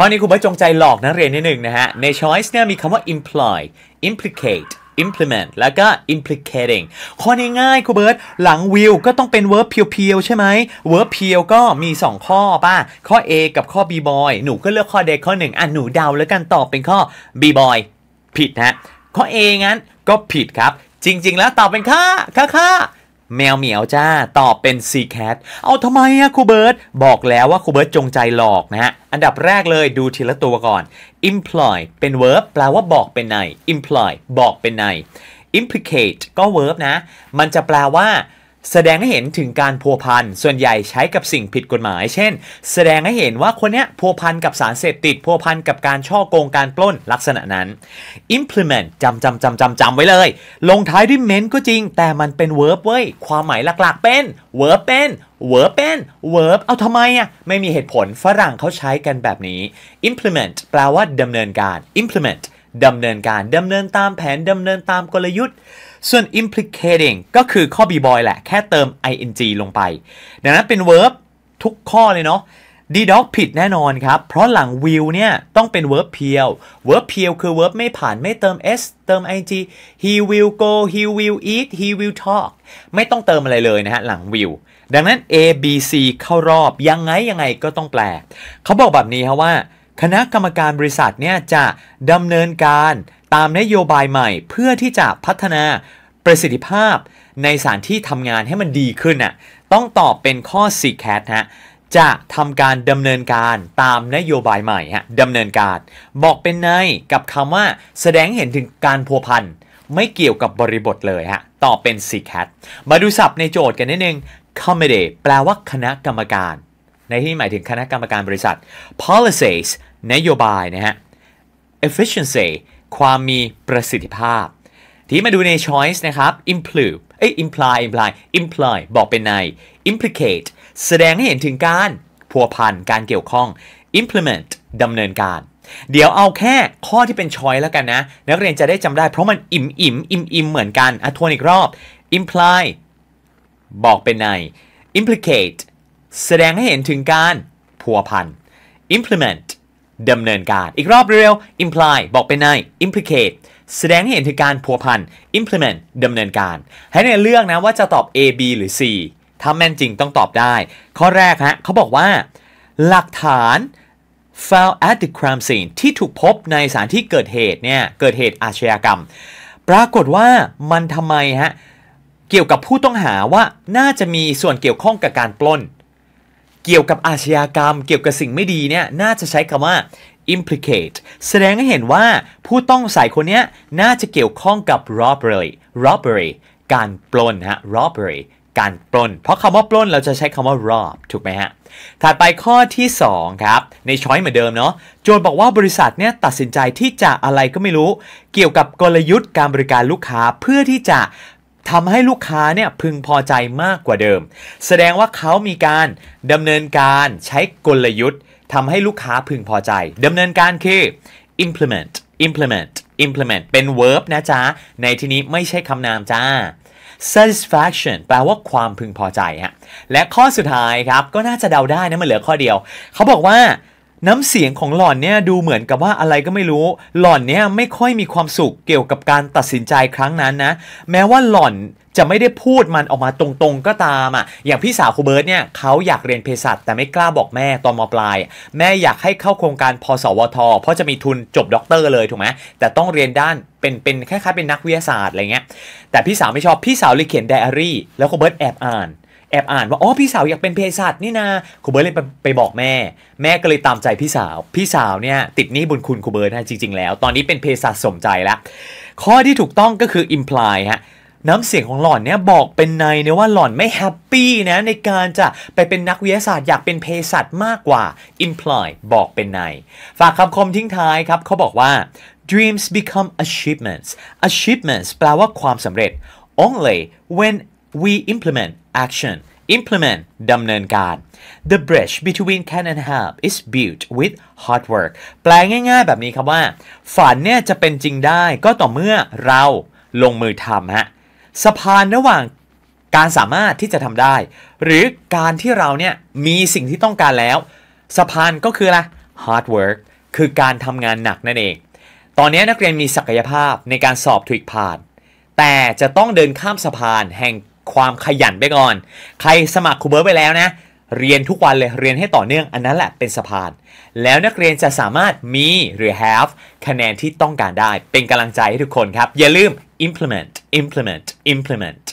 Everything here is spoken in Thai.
ข้อนี้คุณไม่จงใจหลอกนักเรียนนิดหนึ่งนะฮะ ใน choice เนี่ยมีคำว่า imply implicate implement แล้วก็ implicating ข้อนี้ง่ายครูเบิร์ตหลัง will ก็ต้องเป็น verb เพียวๆ ใช่ไหม verb เพียวก็มี 2 ข้อป่ะ ข้อ A กับข้อ B boy หนูก็เลือกข้อ D ข้อ 1อ่ะหนูเดาแล้วกันตอบเป็นข้อ B boy ผิดนะข้อ A งั้นก็ผิดครับ จริงๆ แล้วตอบเป็นค่าค่าค่าแมวเหมียวจ้า ตอบเป็นซีแคทเอาทำไมอะครูเบิร์ตบอกแล้วว่าครูเบิร์ตจงใจหลอกนะฮะ อันดับแรกเลยดูทีละตัวก่อน imply เป็น verb แปลว่าบอกเป็นใน imply บอกเป็นใน implicate ก็ verb นะ มันจะแปลว่าแสดงให้เห็นถึงการพัวพัน ส่วนใหญ่ใช้กับสิ่งผิดกฎหมาย เช่น แสดงให้เห็นว่าคนเนี้ยพัวพันกับสารเสพติดพัวพันกับการช่อโกงการปล้นลักษณะนั้น implement จำจำจำจำจำไว้เลยลงท้ายด้วย ment ก็จริง แต่มันเป็น verb เว้ยความหมายหลักๆเป็น verb เป็น verb เป็น verb เอาทำไมอ่ะไม่มีเหตุผลฝรั่งเขาใช้กันแบบนี้ implement แปลว่าดำเนินการ implement ดำเนินการดำเนินตามแผนดำเนินตามกลยุทธ์ส่วน implicating ก็คือข้อ b ี boy แหละ แค่เติม ing ลงไป ดังนั้นเป็น verb ทุกข้อเลยเนาะ d e d o c ผิดแน่นอนครับ เพราะหลัง will เนี่ยต้องเป็น verb เพียว verb เพียวคือ verb ไม่ผ่านไม่เติม s เติม ing he will go he will eat he will talk ไม่ต้องเติมอะไรเลยนะฮะ หลัง will ดังนั้น A B C เข้ารอบ ยังไง ยังไงก็ต้องแปลเขาบอกแบบนี้ครับว่าคณะกรรมการบริษัทเนี่ยจะดำเนินการตามนโยบายใหม่ เพื่อที่จะพัฒนาประสิทธิภาพ ในสถานที่ทำงานให้มันดีขึ้นน่ะต้องตอบเป็นข้อ c c a t ฮะจะทำการดำเนินการตามนโยบายใหม่ฮะดำเนินการบอกเป็นในกับคำว่าแสดงเห็นถึงการพัวพันไม่เกี่ยวกับบริบทเลยฮะตอบเป็น c c a t มาดูศัพท์ในโจทย์กันนิดนึง committee แปลว่าคณะกรรมการ ในที่หมายถึงคณะกรรมการบริษัท policies นโยบายนะฮะ efficiency ความมีประสิทธิภาพ ที่มาดูใน choice นะครับ improve เอ้ย imply imply imply บอกเป็นใน implicate แสดงให้เห็นถึงการพัวพันการเกี่ยวข้อง implement ดำเนินการ เดี๋ยวเอาแค่ข้อที่เป็นช้อยแล้วกันนะ นักเรียนจะได้จำได้เพราะมันอิ่มอิ่มอิ่มอิ่มเหมือนกันอะทวนอีกรอบ imply บอกเป็นใน implicate แสดงให้เห็นถึงการพัวพัน implement ดำเนินการอีกรอบเร็ว imply บอกเป็นใน implicate แสดงให้เห็นถึงการผัวพัน implement ดำเนินการ ให้ในเรื่องนะว่าจะตอบ A B หรือ C ถ้าแม่นจริงต้องตอบได้ ข้อแรกฮะเขาบอกว่า หลักฐาน f o u l at the crime scene ที่ถูกพบในสถานที่เกิดเหตุเนี่ย เกิดเหตุอาชญากรรม ปรากฏว่ามันทำไมฮะเกี่ยวกับผู้ต้องหาว่าน่าจะมีส่วนเกี่ยวข้องกับการปล้นเกี่ยวกับอาชญากรรมเกี่ยวกับสิ่งไม่ดีเนี่ยน่าจะใช้คำว่า implicate แสดงให้เห็นว่าผู้ต้องสายคนนี้น่าจะเกี่ยวข้องกับ robbery robbery การปล้นฮะ robbery การปล้น เพราะคำว่าปล้นเราจะใช้คำว่า rob ถูกไหมฮะถัดไปข้อที่2ครับในช้อยเหมือนเดิมเนาะโจทย์บอกว่าบริษัทเนี่ยตัดสินใจที่จะอะไรก็ไม่รู้ เกี่ยวกับกลยุทธ์การบริการลูกค้าเพื่อที่จะทำให้ลูกค้าเนี่ย พึงพอใจมากกว่าเดิม แสดงว่าเขามีการดำเนินการใช้กลยุทธ์ทำให้ลูกค้าพึงพอใจดำเนินการคือ implement implement implement เป็น verb นะจ๊ะในที่นี้ไม่ใช่คำนามจ้า satisfaction แปลว่าความพึงพอใจฮะและข้อสุดท้ายครับ ก็น่าจะเดาได้นะมันเหลือข้อเดียว เขาบอกว่าน้ำเสียงของหล่อนเนี่ยดูเหมือนกับว่าอะไรก็ไม่รู้ หล่อนเนี่ยไม่ค่อยมีความสุขเกี่ยวกับการตัดสินใจครั้งนั้นนะแม้ว่าหล่อนจะไม่ได้พูดมันออกมาตรงๆก็ตามอ่ะอย่างพี่สาวคูเบิร์ตเนี่ยเขาอยากเรียนเภสัชแต่ไม่กล้าบอกแม่ตอนมปลาย แม่อยากให้เข้าโครงการพสวท เพราะจะมีทุนจบด็อกเตอร์เลยถูกไหมแต่ต้องเรียนด้านเป็นเป็นคล้ายๆเป็นนักวิทยาศาสตร์อะไรเงี้ยแต่พี่สาวไม่ชอบพี่สาวเลยเขียนไดอารี่แล้วคูเบิร์ตแอบอ่านแอบอ่านว่าอ๋อพี่สาวอยากเป็นเภสัชนี่นะครูเบิร์ตเลยไปบอกแม่ แม่ก็เลยตามใจพี่สาว พี่สาวเนี่ยติดหนี้บุญคุณครูเบิร์ตนะจริงๆ แล้ว ตอนนี้เป็นเภสัชสมใจแล้ว ข้อที่ถูกต้องก็คือ imply ฮะน้ำเสียงของหล่อนเนี่ยบอกเป็นในเนี่ยว่าหล่อนไม่แฮปปี้นะในการจะไปเป็นนักวิทยาศาสตร์อยากเป็นเภสัชมากกว่า imply บอกเป็นในฝากคำคมทิ้งท้ายครับเขาบอกว่า dreams become achievements achievements แปลว่าความสำเร็จ only when we implement action implement ดำเนินการ the bridge between can and have is built with hard work แปลง่าย ๆแบบนี้ครับว่า ฝันเนี่ยจะเป็นจริงได้ก็ต่อเมื่อเราลงมือทำฮะสะพานระหว่างการสามารถที่จะทำได้ หรือการที่เราเนี่ยมีสิ่งที่ต้องการแล้วสะพานก็คืออะไร hard work คือการทำงานหนักนั่นเอง ตอนนี้นักเรียนมีศักยภาพในการสอบถวิกผ่าน แต่จะต้องเดินข้ามสะพานแห่งความขยันไปก่อน ใครสมัครครูเบิร์ตไปแล้วนะ เรียนทุกวันเลย เรียนให้ต่อเนื่องอันนั้นแหละเป็นสะพาน แล้วนักเรียนจะสามารถมีหรือ have คะแนนที่ต้องการได้ เป็นกำลังใจให้ทุกคนครับ อย่าลืม implement implement implement